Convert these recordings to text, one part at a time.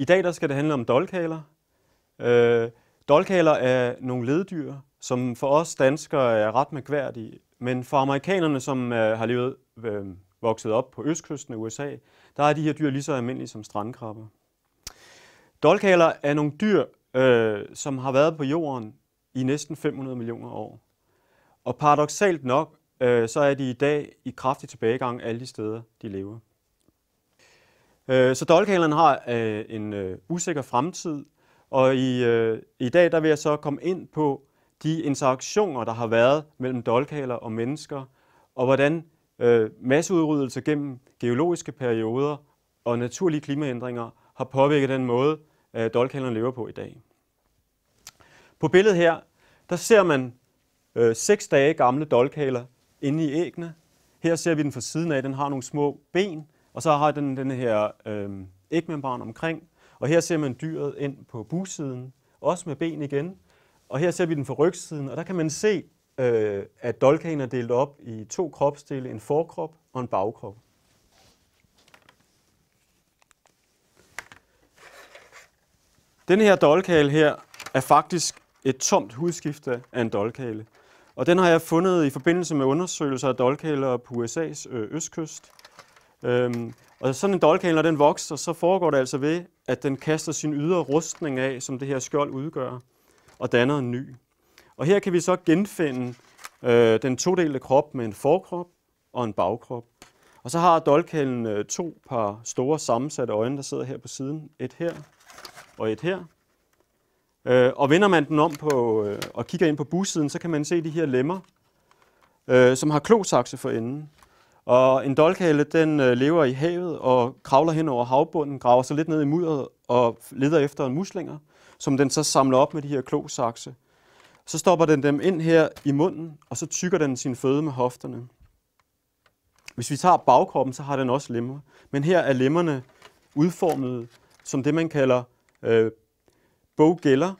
I dag der skal det handle om dolkaler. Øh, dolkaler er nogle leddyr, som for os danskere er ret mærkværdige, men for amerikanerne, som øh, har levet øh, vokset op på østkysten af USA, der er de her dyr lige så almindelige som strandkrabber. Dolkaler er nogle dyr, øh, som har været på jorden i næsten 500 millioner år. Og paradoxalt nok, øh, så er de i dag i kraftig tilbagegang alle de steder, de lever. Øh, så dolkhalerne har øh, en øh, usikker fremtid, og i, i dag der vil jeg så komme ind på de interaktioner, der har været mellem dolkhaler og mennesker, og hvordan masseudryddelse gennem geologiske perioder og naturlige klimaændringer har påvirket den måde, dolkhalerne lever på i dag. På billedet her, der ser man øh, seks dage gamle dolkhaler inde i ægene. Her ser vi den fra siden af, den har nogle små ben, og så har den den her øh, ægmembran omkring, og her ser man dyret ind på busiden, også med ben igen. Og her ser vi den fra rygsiden, og der kan man se, øh, at dolkagen er delt op i to kropsdele, en forkrop og en bagkrop. Den her dolkale her er faktisk et tomt hudskifte af en dolkale. Og den har jeg fundet i forbindelse med undersøgelser af dolkaler på USA's øh, østkyst. Øhm, og sådan en dolkan, når den vokser, så foregår det altså ved, at den kaster sin ydre rustning af, som det her skjold udgør, og danner en ny. Og her kan vi så genfinde øh, den todelte krop med en forkrop og en bagkrop. Og så har dolkhalen øh, to par store sammensatte øjne, der sidder her på siden. Et her og et her. Øh, og vender man den om på, øh, og kigger ind på bussiden, så kan man se de her lemmer, øh, som har klosakse for enden. Og en dolkhale, den øh, lever i havet og kravler hen over havbunden, graver sig lidt ned i mudderet og leder efter muslinger, som den så samler op med de her klosakse. Så stopper den dem ind her i munden, og så tykker den sin føde med hofterne. Hvis vi tager bagkroppen, så har den også lemmer. Men her er lemmerne udformet som det, man kalder øh, boggæller,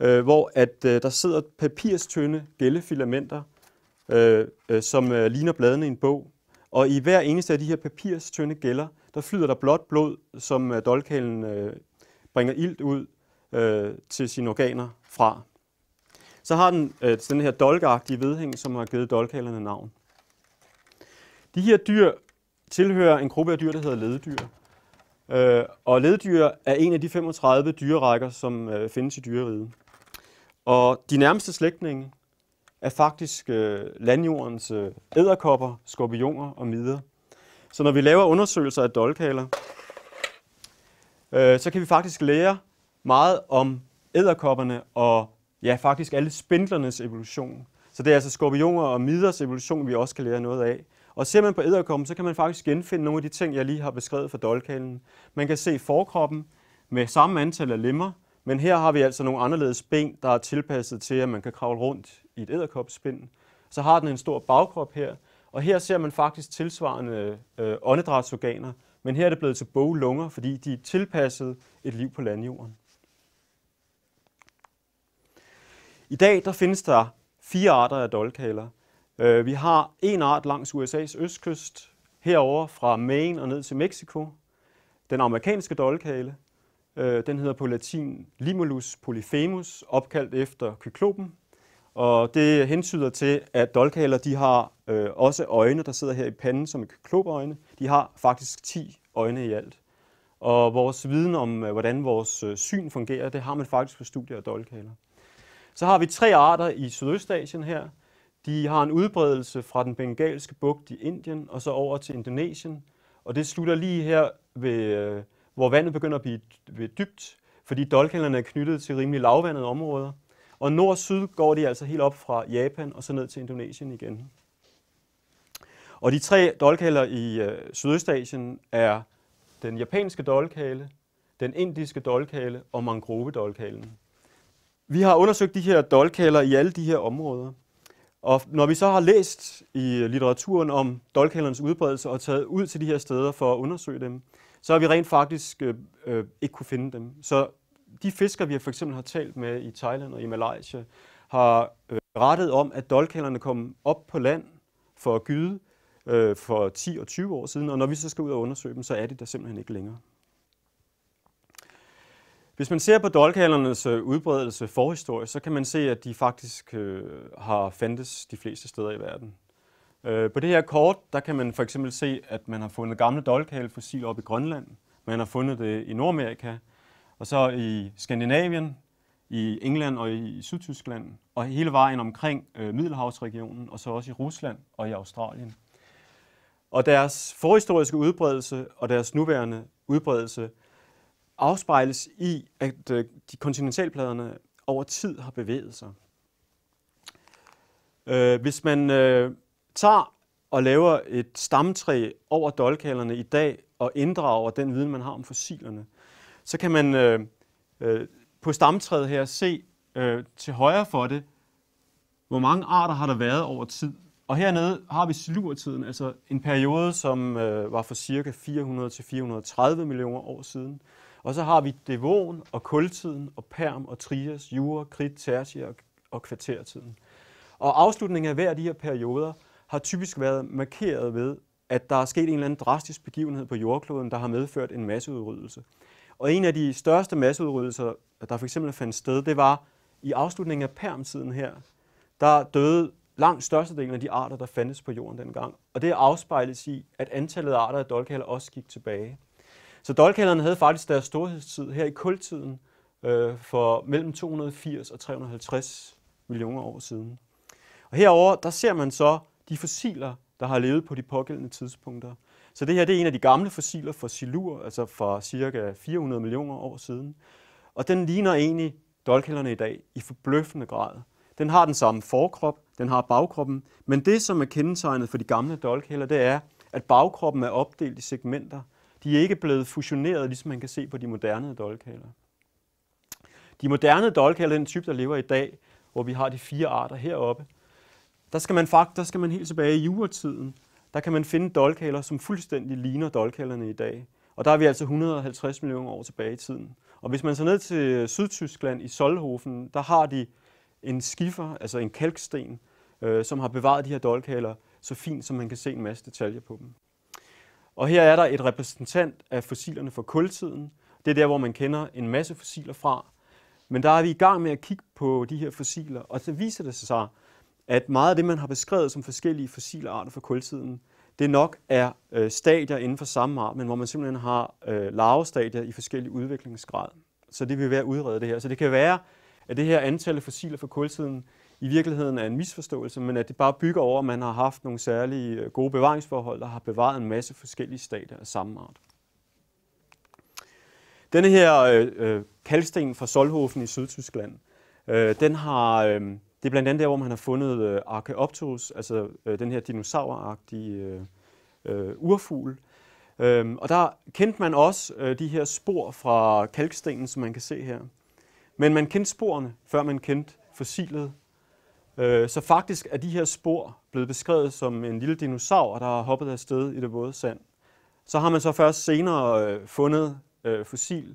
øh, hvor at øh, der sidder papirstynde gællefilamenter, øh, øh, som øh, ligner bladene i en bog. Og i hver eneste af de her papirstynde gælder, der flyder der blåt blod, som øh, dolkalen øh, bringer ilt ud øh, til sine organer fra. Så har den øh, den her dolkagtige vedhæng, som har givet dolkalerne navn. De her dyr tilhører en gruppe af dyr, der hedder leddyr. Øh, og leddyr er en af de 35 dyrerækker, som øh, findes i dyreriget. Og de nærmeste slægtninge er faktisk øh, landjordens æderkopper, øh, skorpioner og midder. Så når vi laver undersøgelser af dolkaler, øh, så kan vi faktisk lære meget om æderkopperne og ja, faktisk alle spindlernes evolution. Så det er altså skorpioner og midders evolution, vi også kan lære noget af. Og ser man på æderkoppen, så kan man faktisk genfinde nogle af de ting, jeg lige har beskrevet for dolkalen. Man kan se forkroppen med samme antal af lemmer, men her har vi altså nogle anderledes ben, der er tilpasset til, at man kan kravle rundt i et æderkoppespind, så har den en stor bagkrop her, og her ser man faktisk tilsvarende øh, åndedrætsorganer, men her er det blevet til boglunger, fordi de er tilpasset et liv på landjorden. I dag der findes der fire arter af dolkaler. Øh, vi har en art langs USA's østkyst, herover fra Maine og ned til Mexico. Den amerikanske dolkale, øh, den hedder på latin Limulus polyphemus, opkaldt efter kyklopen, og det hensyder til, at dolkhaler de har øh, også øjne, der sidder her i panden som klobeøjne. De har faktisk 10 øjne i alt. Og vores viden om, øh, hvordan vores øh, syn fungerer, det har man faktisk på studier af dolkhaler. Så har vi tre arter i Sydøstasien her. De har en udbredelse fra den bengalske bugt i Indien og så over til Indonesien. Og det slutter lige her, ved, øh, hvor vandet begynder at blive dybt, fordi dolkhalerne er knyttet til rimelig lavvandede områder. Og nord-syd går de altså helt op fra Japan og så ned til Indonesien igen. Og de tre dolkhaler i øh, Sydøstasien er den japanske dolkhale, den indiske dolkhale og mangrovedolkhalen. Vi har undersøgt de her dolkhaler i alle de her områder. Og når vi så har læst i litteraturen om dolkhalernes udbredelse og taget ud til de her steder for at undersøge dem, så har vi rent faktisk øh, øh, ikke kunne finde dem. Så de fiskere, vi for eksempel har talt med i Thailand og i Malaysia, har øh, rettet om, at dolkhalerne kom op på land for at gyde øh, for 10 og 20 år siden, og når vi så skal ud og undersøge dem, så er det der simpelthen ikke længere. Hvis man ser på dolkhalernes øh, udbredelse forhistorie, så kan man se, at de faktisk øh, har fandtes de fleste steder i verden. Øh, på det her kort, der kan man for eksempel se, at man har fundet gamle dolkhalefossil op i Grønland, man har fundet det i Nordamerika, og så i Skandinavien, i England og i Sydtyskland, og hele vejen omkring øh, Middelhavsregionen, og så også i Rusland og i Australien. Og deres forhistoriske udbredelse og deres nuværende udbredelse afspejles i, at øh, de kontinentalpladerne over tid har bevæget sig. Øh, hvis man øh, tager og laver et stamtræ over dolkalderne i dag og inddrager den viden, man har om fossilerne, så kan man øh, øh, på stamtræet her se øh, til højre for det, hvor mange arter har der været over tid. Og hernede har vi silurtiden, altså en periode, som øh, var for cirka 400 til 430 millioner år siden. Og så har vi devon og kultiden og perm og trias, jura, kridt, tertiær og, og kvartertiden. Og afslutningen af hver af de her perioder har typisk været markeret ved, at der er sket en eller anden drastisk begivenhed på jordkloden, der har medført en masseudryddelse. Og en af de største masseudryddelser, der for eksempel fandt sted, det var i afslutningen af permtiden her, der døde langt størstedelen af de arter, der fandtes på jorden dengang. Og det afspejles i, at antallet af arter af dolkhaler også gik tilbage. Så dolkhalerne havde faktisk deres storhedstid her i kultiden øh, for mellem 280 og 350 millioner år siden. Og herover der ser man så de fossiler, der har levet på de pågældende tidspunkter. Så det her det er en af de gamle fossiler fra silur, altså fra cirka 400 millioner år siden. Og den ligner egentlig dolkhælderne i dag i forbløffende grad. Den har den samme forkrop, den har bagkroppen, men det, som er kendetegnet for de gamle dolkhælder, det er, at bagkroppen er opdelt i segmenter. De er ikke blevet fusioneret, ligesom man kan se på de moderne dolkhælder. De moderne dolkhælder, er den type, der lever i dag, hvor vi har de fire arter heroppe. Der skal man faktisk der skal man helt tilbage i juretiden, der kan man finde dolkhaler, som fuldstændig ligner dolkhalerne i dag. Og der er vi altså 150 millioner år tilbage i tiden. Og hvis man så ned til Sydtyskland i Solhofen, der har de en skifer, altså en kalksten, øh, som har bevaret de her dolkhaler så fint, som man kan se en masse detaljer på dem. Og her er der et repræsentant af fossilerne fra kultiden. Det er der, hvor man kender en masse fossiler fra. Men der er vi i gang med at kigge på de her fossiler, og så viser det sig, at meget af det, man har beskrevet som forskellige fossile arter fra kultiden, det nok er øh, stadier inden for samme art, men hvor man simpelthen har øh, larvestadier i forskellige udviklingsgrad. Så det vil være at udrede det her. Så det kan være, at det her antal af fossiler fra kultiden i virkeligheden er en misforståelse, men at det bare bygger over, at man har haft nogle særlige øh, gode bevaringsforhold, der har bevaret en masse forskellige stadier af samme art. Denne her øh, øh kalksten fra Solhofen i Sydtyskland, øh, den har... Øh, det er blandt andet der, hvor man har fundet øh, Archaeopteryx, altså øh, den her dinosauragtige øh, øh, urfugl. Øhm, og der kendte man også øh, de her spor fra kalkstenen, som man kan se her. Men man kendte sporene, før man kendte fossilet. Øh, så faktisk er de her spor blevet beskrevet som en lille dinosaur, der har hoppet afsted i det våde sand. Så har man så først senere øh, fundet øh, fossil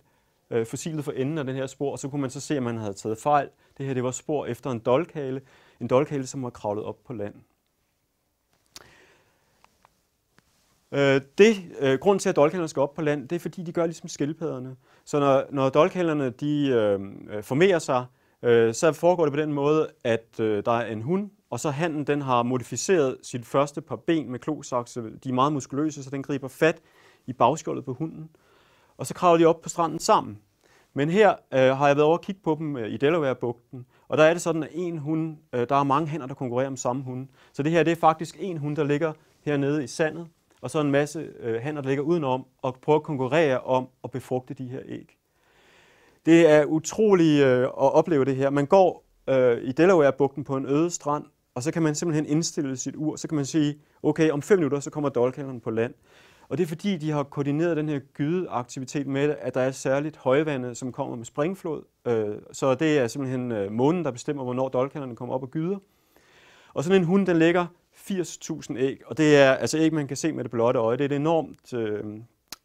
øh, fossilet for enden af den her spor, og så kunne man så se, at man havde taget fejl. Det her det var spor efter en dolkhale, en dolkhale, som var kravlet op på land. Øh, det, øh, grunden til, at dolkhalerne skal op på land, det er, fordi de gør ligesom skildpadderne. Så når, når dolkhalerne de, øh, øh formerer sig, øh, så foregår det på den måde, at øh, der er en hund, og så handen den har modificeret sit første par ben med klosakse. De er meget muskuløse, så den griber fat i bagskjoldet på hunden og så kravler de op på stranden sammen. Men her øh, har jeg været over og kigge på dem øh, i Delaware-bugten, og der er det sådan, at en hund, øh, der er mange hænder, der konkurrerer om samme hund. Så det her det er faktisk en hund, der ligger hernede i sandet, og så en masse øh, hænder, der ligger udenom, og prøver at konkurrere om at befrugte de her æg. Det er utroligt øh, at opleve det her. Man går øh, i Delaware-bugten på en øde strand, og så kan man simpelthen indstille sit ur, så kan man sige, okay, om fem minutter, så kommer dolkhænderne på land. Og det er fordi, de har koordineret den her gydeaktivitet med, at der er særligt højvande, som kommer med springflod. Øh, så det er simpelthen øh, månen, der bestemmer, hvornår dolkanderne kommer op og gyder. Og sådan en hund, den lægger 80.000 æg, og det er altså æg, man kan se med det blotte øje. Det er et enormt øh,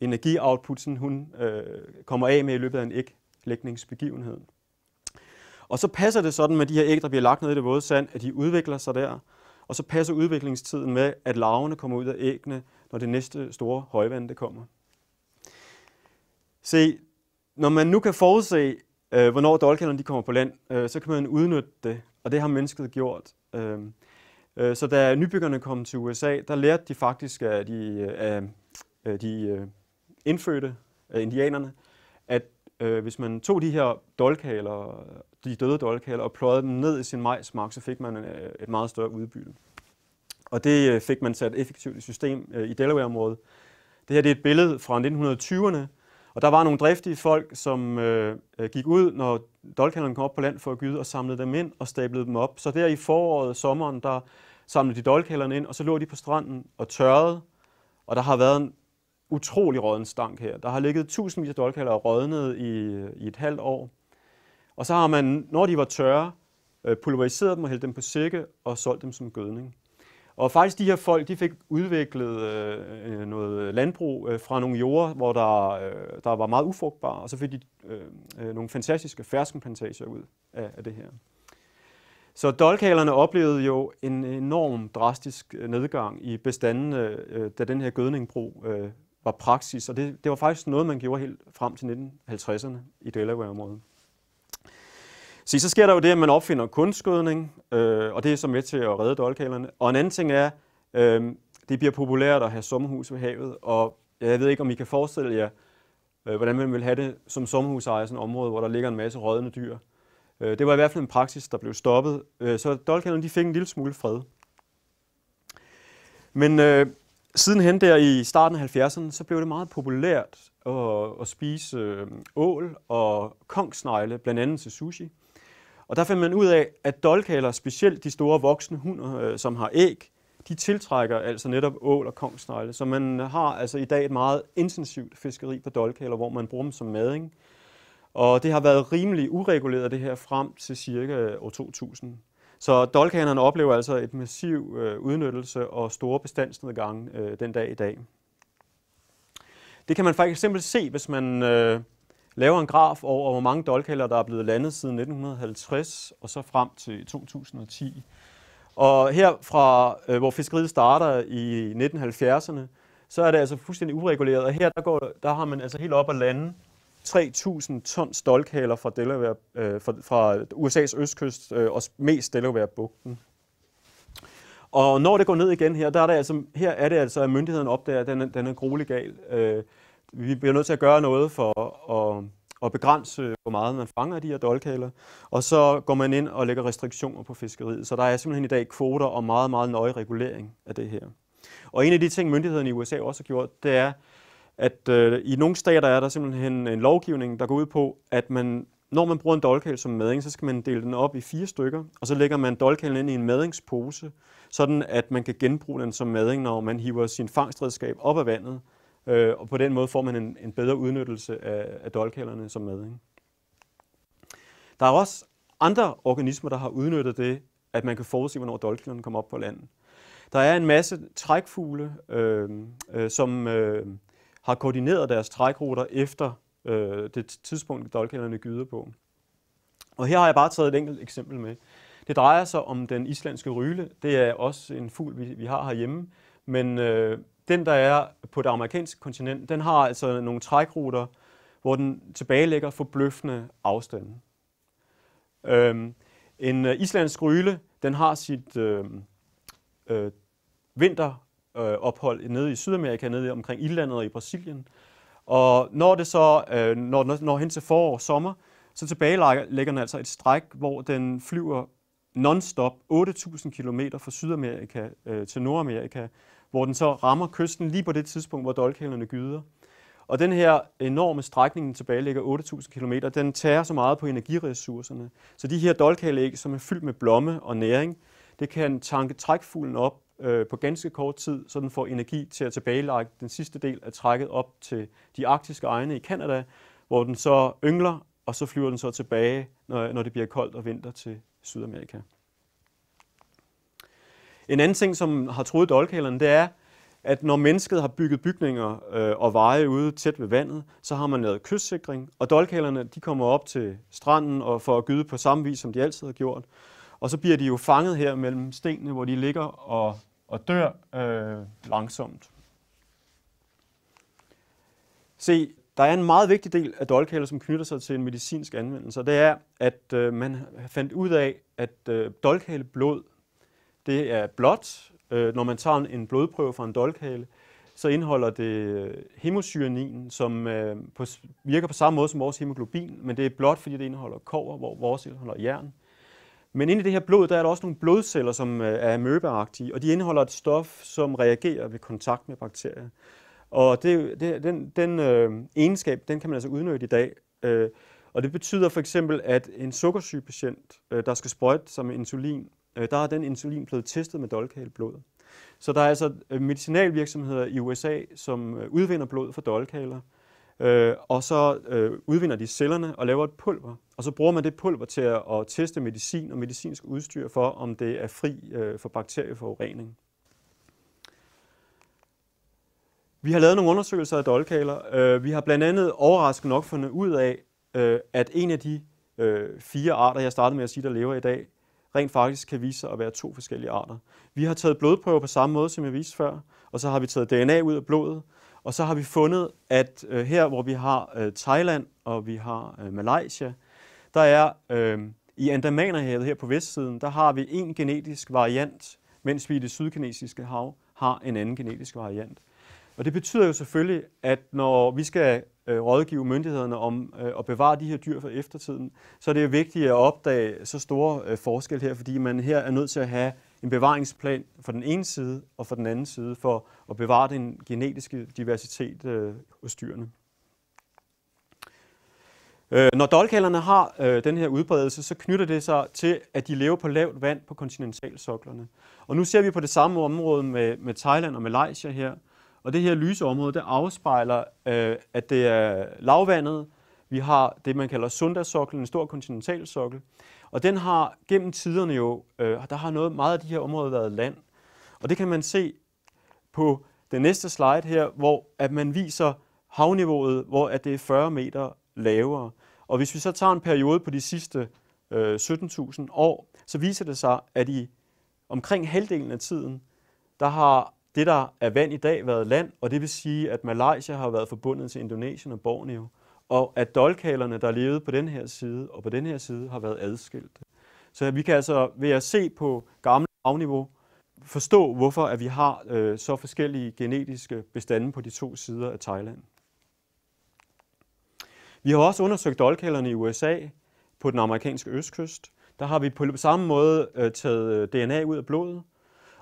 energi-output, sådan hun øh, kommer af med i løbet af en æglægningsbegivenhed. Og så passer det sådan med de her æg, der bliver lagt ned i det våde sand, at de udvikler sig der, og så passer udviklingstiden med, at larverne kommer ud af æggene, når det næste store højvand det kommer. Se, når man nu kan forudse, øh, hvornår dolkanerne de kommer på land, øh, så kan man udnytte det, og det har mennesket gjort. Øh, øh, så da nybyggerne kom til USA, der lærte de faktisk af de, af, af de øh, indfødte af indianerne, at øh, hvis man tog de her dolkaler, de døde dolkaler, og pløjede dem ned i sin majsmark, så fik man øh, et meget større udbytte. Og det øh, fik man sat effektivt i system øh, i Delaware-området. Det her det er et billede fra 1920'erne, og der var nogle driftige folk, som øh, øh, gik ud, når dolkhandlerne kom op på land for at gyde, og samlede dem ind og stablede dem op. Så der i foråret sommeren, der samlede de dolkhandlerne ind, og så lå de på stranden og tørrede, og der har været en utrolig rådden stank her. Der har ligget tusindvis af dolkhaller og rådnet i, i et halvt år. Og så har man, når de var tørre, pulveriseret dem og hældt dem på sække og solgt dem som gødning. Og faktisk de her folk, de fik udviklet øh, øh, noget landbrug øh, fra nogle jorder, hvor der, øh, der var meget ufrugtbare, og så fik de øh, øh nogle fantastiske ferskenplantager ud af, af det her. Så dolkalerne oplevede jo en enorm drastisk øh, nedgang i bestanden, øh, da den her gødningbrug øh, var praksis, og det, det var faktisk noget, man gjorde helt frem til 1950'erne i Delaware-området. Se, så sker der jo det, at man opfinder kunstgødning, øh, og det er så med til at redde dolkalerne. Og en anden ting er, øh, det bliver populært at have sommerhus ved havet, og jeg ved ikke, om I kan forestille jer, øh, hvordan man vil have det som sommerhusejer i sådan et område, hvor der ligger en masse rødne dyr. Øh, det var i hvert fald en praksis, der blev stoppet, øh, så dolkalerne de fik en lille smule fred. Men øh, sidenhen der i starten af 70'erne, så blev det meget populært at, at spise øh, ål og kongsnegle, blandt andet til sushi. Og der fandt man ud af, at dolkaler, specielt de store voksne hunde, øh, som har æg, de tiltrækker altså netop ål og kongsnegle. Så man har altså i dag et meget intensivt fiskeri på dolkaler, hvor man bruger dem som mading. Og det har været rimelig ureguleret det her frem til cirka øh, år 2000. Så dolkanerne oplever altså et massiv øh, udnyttelse og store bestandsnedgange den dag i dag. Det kan man faktisk simpelthen se, hvis man øh, laver en graf over, hvor mange dolkhaler, der er blevet landet siden 1950 og så frem til 2010. Og her fra, øh, hvor fiskeriet starter i 1970'erne, så er det altså fuldstændig ureguleret, og her der, går, der har man altså helt op at lande 3.000 tons dolkhaler fra, Delaware, øh, fra, fra USA's østkyst øh, og mest Delaware-bugten. Og når det går ned igen her, der er det altså, her er det altså, at myndigheden opdager, at den er, den er gruelig gal. Øh, vi bliver nødt til at gøre noget for at, at begrænse, hvor meget man fanger af de her dolkaler. Og så går man ind og lægger restriktioner på fiskeriet. Så der er simpelthen i dag kvoter og meget, meget nøje regulering af det her. Og en af de ting, myndighederne i USA også har gjort, det er, at øh, i nogle stater er der simpelthen en lovgivning, der går ud på, at man, når man bruger en dolkale som mading, så skal man dele den op i fire stykker, og så lægger man dolkalen ind i en madingspose, sådan at man kan genbruge den som mading, når man hiver sin fangstredskab op af vandet. Øh, og på den måde får man en, en bedre udnyttelse af, af dolkhalerne som mad. Ikke? Der er også andre organismer, der har udnyttet det, at man kan forudse, hvornår dolkhalerne kommer op på landet. Der er en masse trækfugle, øh, øh, som øh, har koordineret deres trækruter efter øh, det tidspunkt, dolkhalerne gyder på. Og her har jeg bare taget et enkelt eksempel med. Det drejer sig om den islandske ryle. Det er også en fugl, vi, vi har herhjemme. Men øh, den, der er på det amerikanske kontinent, den har altså nogle trækruter, hvor den tilbagelægger forbløffende afstande. Øhm, en øh, islandsk ryle, den har sit øh, øh, vinterophold øh, nede i Sydamerika, nede omkring Ildlandet og i Brasilien. Og når det så øh, når, når, når hen til forår og sommer, så tilbagelægger den altså et stræk, hvor den flyver non-stop 8.000 km fra Sydamerika øh, til Nordamerika, hvor den så rammer kysten lige på det tidspunkt, hvor dolkhælderne gyder. Og den her enorme strækning, den tilbage ligger 8.000 km, den tager så meget på energiressourcerne. Så de her dolkalæg, som er fyldt med blomme og næring, det kan tanke trækfuglen op øh, på ganske kort tid, så den får energi til at tilbagelægge den sidste del af trækket op til de arktiske egne i Kanada, hvor den så yngler, og så flyver den så tilbage, når, når det bliver koldt og vinter til Sydamerika. En anden ting, som har troet dolkhalerne, det er, at når mennesket har bygget bygninger øh, og veje ude tæt ved vandet, så har man lavet kystsikring, og dolkhalerne de kommer op til stranden og får at gyde på samme vis, som de altid har gjort. Og så bliver de jo fanget her mellem stenene, hvor de ligger og, og dør øh, langsomt. Se, der er en meget vigtig del af dolkhaler, som knytter sig til en medicinsk anvendelse, og det er, at øh, man fandt ud af, at øh, dolkhaleblod det er blot. Øh, når man tager en blodprøve fra en dolkhale, så indeholder det øh, hemocyanin, som øh, virker på samme måde som vores hemoglobin, men det er blot, fordi det indeholder kover, hvor vores indeholder jern. Men inde i det her blod, der er der også nogle blodceller, som er amøbeagtige, og de indeholder et stof, som reagerer ved kontakt med bakterier. Og det, det, den, den øh, egenskab, den kan man altså udnytte i dag. Øh, og det betyder for eksempel, at en sukkersygepatient, øh, der skal sprøjte sig med insulin, øh, der er den insulin blevet testet med dolkal blod. Så der er altså øh, medicinalvirksomheder i USA, som øh, udvinder blod fra dolkaler, øh, og så øh, udvinder de cellerne og laver et pulver. Og så bruger man det pulver til at, at teste medicin og medicinsk udstyr for, om det er fri øh, for bakterieforurening. Vi har lavet nogle undersøgelser af dolkaler. Øh, vi har blandt andet overraskende nok fundet ud af, at en af de fire arter, jeg startede med at sige, der lever i dag, rent faktisk kan vise sig at være to forskellige arter. Vi har taget blodprøver på samme måde, som jeg viste før, og så har vi taget DNA ud af blodet, og så har vi fundet, at øh, her hvor vi har øh, Thailand og vi har øh, Malaysia, der er øh, i Andamanerhavet her på vestsiden, der har vi en genetisk variant, mens vi i det sydkinesiske hav har en anden genetisk variant. Og det betyder jo selvfølgelig, at når vi skal øh, rådgive myndighederne om øh, at bevare de her dyr for eftertiden, så er det jo vigtigt at opdage så store øh, forskel her, fordi man her er nødt til at have en bevaringsplan for den ene side og for den anden side for at bevare den genetiske diversitet hos dyrene. når dolkalderne har den her udbredelse, så knytter det sig til, at de lever på lavt vand på kontinentalsoklerne. Og nu ser vi på det samme område med, med Thailand og Malaysia her, og det her lyse område, det afspejler, øh, at det er lavvandet. Vi har det, man kalder Sundasoklen, en stor kontinentalsokkel. Og den har gennem tiderne jo, øh, der har noget meget af de her områder været land. Og det kan man se på den næste slide her, hvor at man viser havniveauet, hvor at det er 40 meter lavere. Og hvis vi så tager en periode på de sidste 17.000 øh, år, så viser det sig, at i omkring halvdelen af tiden, der har det, der er vand i dag, været land, og det vil sige, at Malaysia har været forbundet til Indonesien og Borneo, og at dolkalerne, der levede på den her side og på den her side, har været adskilt. Så vi kan altså ved at se på gamle havniveau forstå, hvorfor at vi har øh, så forskellige genetiske bestande på de to sider af Thailand. Vi har også undersøgt dolkalerne i USA på den amerikanske østkyst. Der har vi på samme måde øh, taget øh, DNA ud af blodet,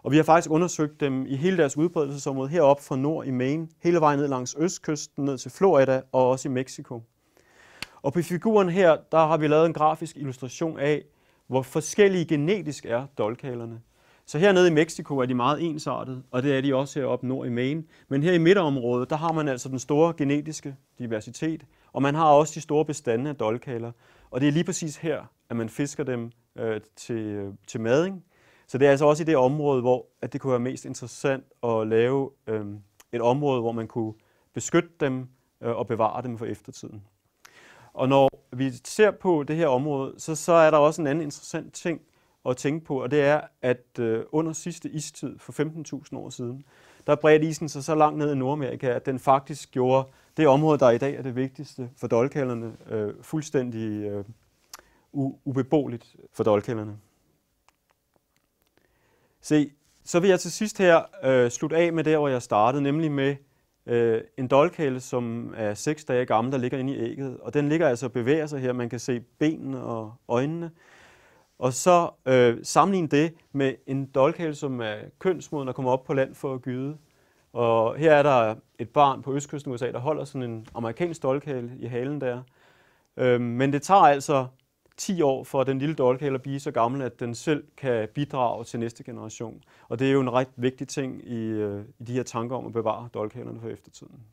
og vi har faktisk undersøgt dem i hele deres udbredelsesområde herop fra nord i Maine, hele vejen ned langs østkysten, ned til Florida og også i Mexico. Og på figuren her, der har vi lavet en grafisk illustration af, hvor forskellige genetisk er dolkalerne. Så hernede i Mexico er de meget ensartet, og det er de også herop nord i Maine. Men her i midterområdet, der har man altså den store genetiske diversitet, og man har også de store bestande af dolkaler. Og det er lige præcis her, at man fisker dem øh, til, øh, til mading, så det er altså også i det område, hvor at det kunne være mest interessant at lave øh, et område, hvor man kunne beskytte dem øh, og bevare dem for eftertiden. Og når vi ser på det her område, så, så er der også en anden interessant ting at tænke på, og det er, at øh, under sidste istid for 15.000 år siden, der bredte isen sig så langt ned i Nordamerika, at den faktisk gjorde det område, der i dag er det vigtigste for dolkalderne, øh, fuldstændig øh, ubeboeligt for dolkalderne. Se, så vil jeg til sidst her øh, slutte af med der, hvor jeg startede, nemlig med øh, en dolkhale, som er seks dage gammel, der ligger inde i ægget. Og den ligger altså og bevæger sig her. Man kan se benene og øjnene. Og så øh, sammenligne det med en dolkhale, som er kønsmoden og kommer op på land for at gyde. Og her er der et barn på østkysten af USA, der holder sådan en amerikansk dolkhale i halen der. Øh, men det tager altså 10 år, for at den lille dolke eller blive så gammel, at den selv kan bidrage til næste generation. Og det er jo en ret vigtig ting i, øh, i de her tanker om at bevare dolkehælerne for eftertiden.